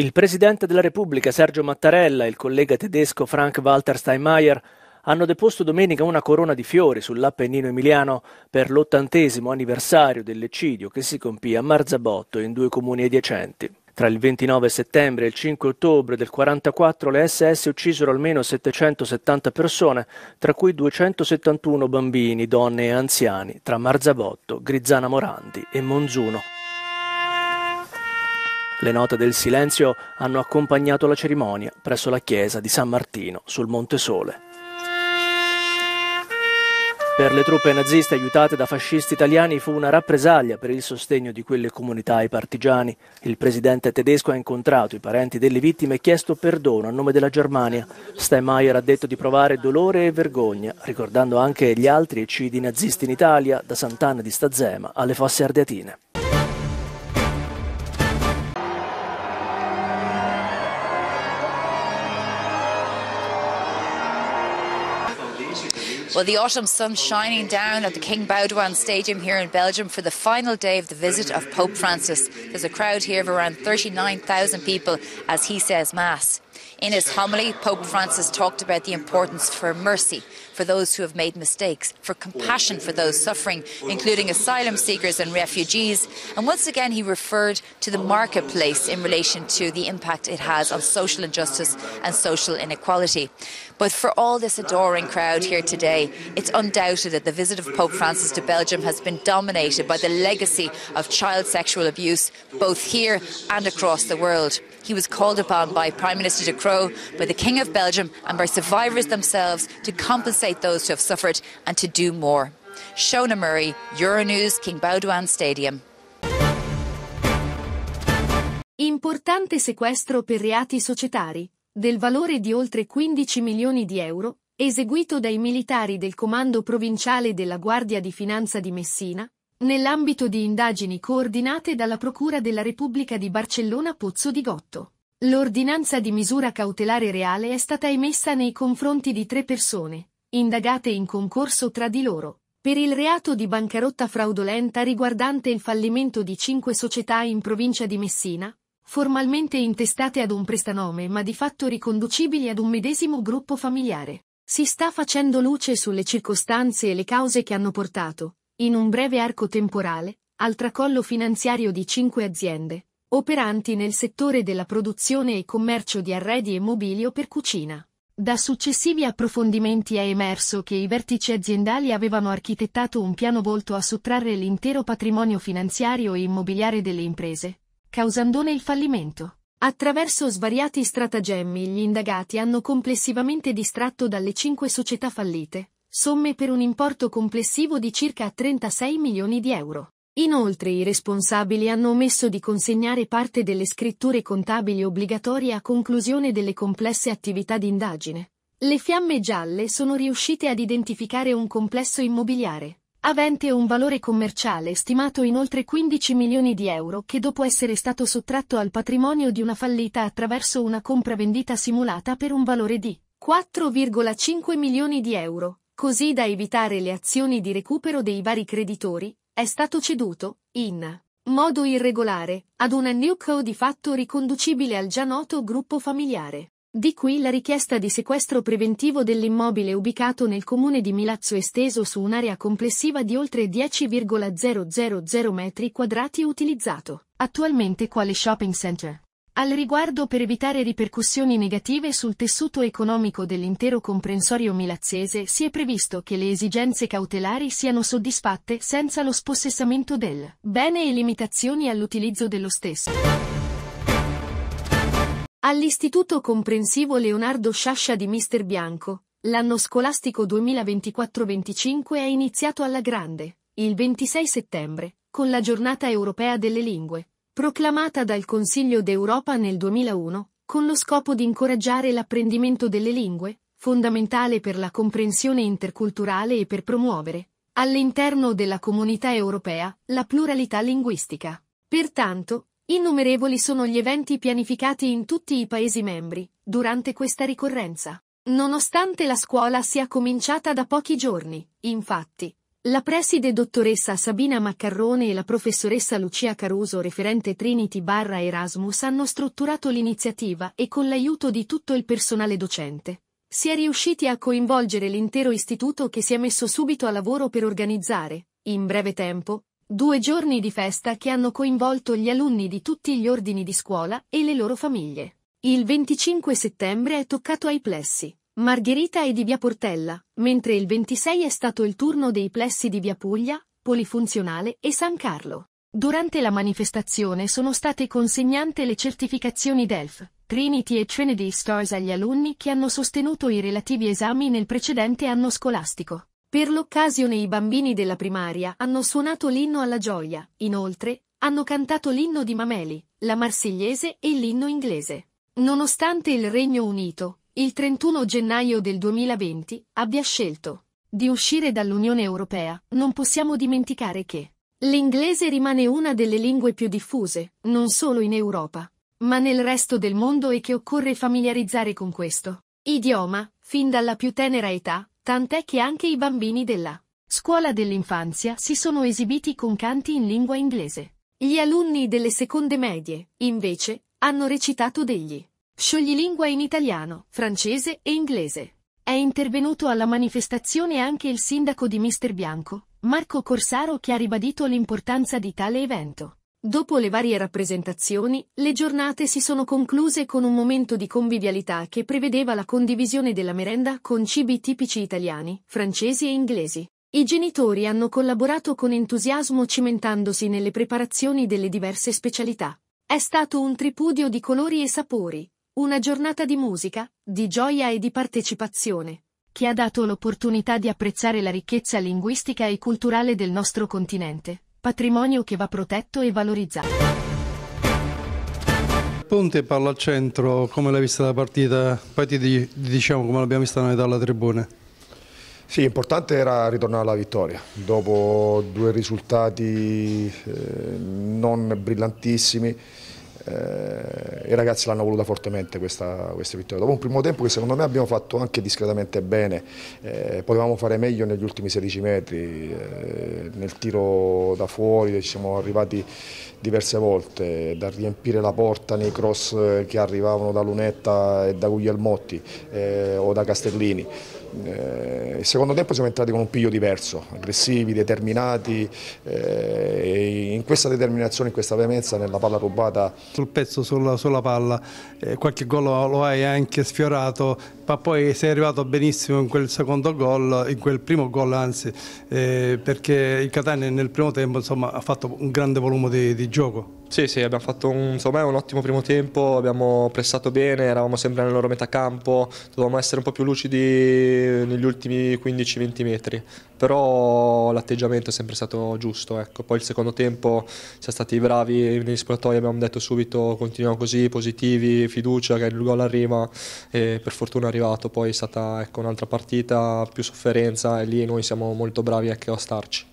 Il Presidente della Repubblica Sergio Mattarella e il collega tedesco Frank-Walter Steinmeier hanno deposto domenica una corona di fiori sull'Appennino emiliano per l'ottantesimo anniversario dell'eccidio che si compì a Marzabotto in due comuni adiacenti. Tra il 29 settembre e il 5 ottobre del 1944 le SS uccisero almeno 770 persone, tra cui 271 bambini, donne e anziani, tra Marzabotto, Grizzana Morandi e Monzuno. Le note del silenzio hanno accompagnato la cerimonia presso la chiesa di San Martino sul Monte Sole. Per le truppe naziste aiutate da fascisti italiani fu una rappresaglia per il sostegno di quelle comunità ai partigiani. Il presidente tedesco ha incontrato i parenti delle vittime e chiesto perdono a nome della Germania. Steinmeier ha detto di provare dolore e vergogna, ricordando anche gli altri eccidi nazisti in Italia, da Sant'Anna di Stazzema alle Fosse Ardeatine. Well, the autumn sun shining down at the King Baudouin Stadium here in Belgium for the final day of the visit of Pope Francis. There's a crowd here of around 39,000 people as he says Mass. In his homily, Pope Francis talked about the importance for mercy for those who have made mistakes, for compassion for those suffering, including asylum seekers and refugees. And once again, he referred to the marketplace in relation to the impact it has on social injustice and social inequality. But for all this adoring crowd here today, it's undoubted that the visit of Pope Francis to Belgium has been dominated by the legacy of child sexual abuse, both here and across the world. He was called upon by Prime Minister de overthrow by the King of Belgium and by survivors themselves to compensate those who have suffered and to do more. Shona Murray, Euronews, King Baudouin Stadium. Importante sequestro per reati societari, del valore di oltre 15 milioni di euro, eseguito dai militari del Comando Provinciale della Guardia di Finanza di Messina, nell'ambito di indagini coordinate dalla Procura della Repubblica di Barcellona Pozzo di Gotto. L'ordinanza di misura cautelare reale è stata emessa nei confronti di tre persone, indagate in concorso tra di loro, per il reato di bancarotta fraudolenta riguardante il fallimento di cinque società in provincia di Messina, formalmente intestate ad un prestanome ma di fatto riconducibili ad un medesimo gruppo familiare. Si sta facendo luce sulle circostanze e le cause che hanno portato, in un breve arco temporale, al tracollo finanziario di cinque aziende, operanti nel settore della produzione e commercio di arredi e mobilio per cucina. Da successivi approfondimenti è emerso che i vertici aziendali avevano architettato un piano volto a sottrarre l'intero patrimonio finanziario e immobiliare delle imprese, causandone il fallimento. Attraverso svariati stratagemmi gli indagati hanno complessivamente distratto dalle cinque società fallite, somme per un importo complessivo di circa 36 milioni di euro. Inoltre i responsabili hanno omesso di consegnare parte delle scritture contabili obbligatorie a conclusione delle complesse attività di indagine. Le fiamme gialle sono riuscite ad identificare un complesso immobiliare, avente un valore commerciale stimato in oltre 15 milioni di euro che dopo essere stato sottratto al patrimonio di una fallita attraverso una compravendita simulata per un valore di 4,5 milioni di euro, così da evitare le azioni di recupero dei vari creditori, è stato ceduto, in modo irregolare, ad una new co di fatto riconducibile al già noto gruppo familiare. Di qui la richiesta di sequestro preventivo dell'immobile ubicato nel comune di Milazzo esteso su un'area complessiva di oltre 10,000 m2 utilizzato attualmente quale shopping center. Al riguardo per evitare ripercussioni negative sul tessuto economico dell'intero comprensorio milazzese si è previsto che le esigenze cautelari siano soddisfatte senza lo spossessamento del bene e limitazioni all'utilizzo dello stesso. All'Istituto Comprensivo Leonardo Sciascia di Mister Bianco, l'anno scolastico 2024-25 è iniziato alla grande, il 26 settembre, con la Giornata Europea delle Lingue, proclamata dal Consiglio d'Europa nel 2001, con lo scopo di incoraggiare l'apprendimento delle lingue, fondamentale per la comprensione interculturale e per promuovere, all'interno della comunità europea, la pluralità linguistica. Pertanto, innumerevoli sono gli eventi pianificati in tutti i Paesi membri, durante questa ricorrenza. Nonostante la scuola sia cominciata da pochi giorni, infatti, la preside dottoressa Sabina Maccarrone e la professoressa Lucia Caruso referente Trinity barra Erasmus hanno strutturato l'iniziativa e con l'aiuto di tutto il personale docente. Si è riusciti a coinvolgere l'intero istituto che si è messo subito a lavoro per organizzare, in breve tempo, due giorni di festa che hanno coinvolto gli alunni di tutti gli ordini di scuola e le loro famiglie. Il 25 settembre è toccato ai plessi. Margherita e di Via Portella, mentre il 26 è stato il turno dei plessi di Via Puglia, Polifunzionale e San Carlo. Durante la manifestazione sono state consegnate le certificazioni DELF, Trinity e Trinity Stars agli alunni che hanno sostenuto i relativi esami nel precedente anno scolastico. Per l'occasione i bambini della primaria hanno suonato l'inno alla gioia, inoltre, hanno cantato l'inno di Mameli, la marsigliese e l'inno inglese. Nonostante il Regno Unito, il 31 gennaio del 2020, abbia scelto di uscire dall'Unione Europea, non possiamo dimenticare che l'inglese rimane una delle lingue più diffuse, non solo in Europa, ma nel resto del mondo e che occorre familiarizzare con questo idioma, fin dalla più tenera età, tant'è che anche i bambini della scuola dell'infanzia si sono esibiti con canti in lingua inglese. Gli alunni delle seconde medie, invece, hanno recitato degli scioglilingua in italiano, francese e inglese. È intervenuto alla manifestazione anche il sindaco di Mister Bianco, Marco Corsaro che ha ribadito l'importanza di tale evento. Dopo le varie rappresentazioni, le giornate si sono concluse con un momento di convivialità che prevedeva la condivisione della merenda con cibi tipici italiani, francesi e inglesi. I genitori hanno collaborato con entusiasmo cimentandosi nelle preparazioni delle diverse specialità. È stato un tripudio di colori e sapori, una giornata di musica, di gioia e di partecipazione, che ha dato l'opportunità di apprezzare la ricchezza linguistica e culturale del nostro continente, patrimonio che va protetto e valorizzato. Ponte parla al centro, come l'hai vista la partita, Poi ti diciamo come l'abbiamo vista noi dalla tribuna? Sì, l'importante era ritornare alla vittoria, dopo due risultati eh, non brillantissimi, eh, I ragazzi l'hanno voluta fortemente questa, questa, vittoria. Dopo un primo tempo che secondo me abbiamo fatto anche discretamente bene, eh, potevamo fare meglio negli ultimi 16 metri, eh, nel tiro da fuori ci siamo arrivati diverse volte, da riempire la porta nei cross eh, che arrivavano da Lunetta e da Guglielmotti eh, o da Castellini. Il eh, secondo tempo siamo entrati con un piglio diverso, aggressivi, determinati, e in questa determinazione, in questa veemenza nella palla rubata sul pezzo, sulla, sulla palla, eh, qualche gol lo, lo hai anche sfiorato ma poi sei arrivato benissimo in quel secondo gol, in quel primo gol anzi, eh, perché il Catania nel primo tempo insomma, ha fatto un grande volume di, di gioco. Sì, sì, abbiamo fatto un, insomma, un, ottimo primo tempo, abbiamo pressato bene, eravamo sempre nel loro metacampo, dovevamo essere un po' più lucidi negli ultimi 15-20 metri, però l'atteggiamento è sempre stato giusto. Ecco. Poi il secondo tempo siamo stati bravi, negli spogliatoi abbiamo detto subito continuiamo così, positivi, fiducia che il gol arriva e per fortuna arriva arrivato, poi è stata ecco, un'altra partita, più sofferenza e lì noi siamo molto bravi ecco, a starci.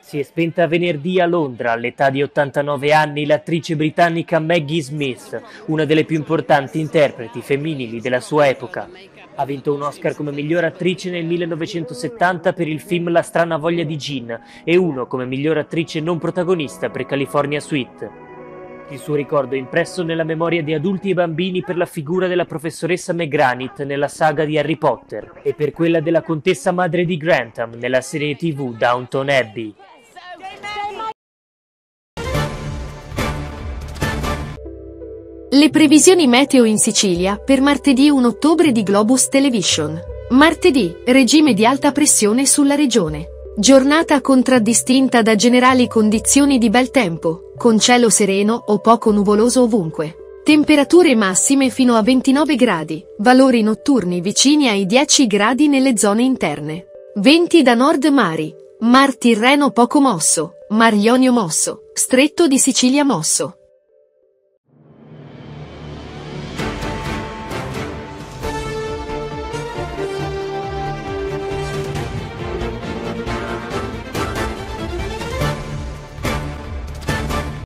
Si è spenta venerdì a Londra all'età di 89 anni l'attrice britannica Maggie Smith, una delle più importanti interpreti femminili della sua epoca. Ha vinto un Oscar come miglior attrice nel 1970 per il film La strana voglia di Jean e uno come miglior attrice non protagonista per California Suite il suo ricordo è impresso nella memoria di adulti e bambini per la figura della professoressa McGranit nella saga di Harry Potter e per quella della contessa madre di Grantham nella serie tv Downton Abbey. Le previsioni meteo in Sicilia per martedì 1 ottobre di Globus Television. Martedì, regime di alta pressione sulla regione. Giornata contraddistinta da generali condizioni di bel tempo, con cielo sereno o poco nuvoloso ovunque. Temperature massime fino a 29 gradi, valori notturni vicini ai 10 gradi nelle zone interne. Venti da nord mari, mar Tirreno poco mosso, mar Ionio mosso, stretto di Sicilia mosso.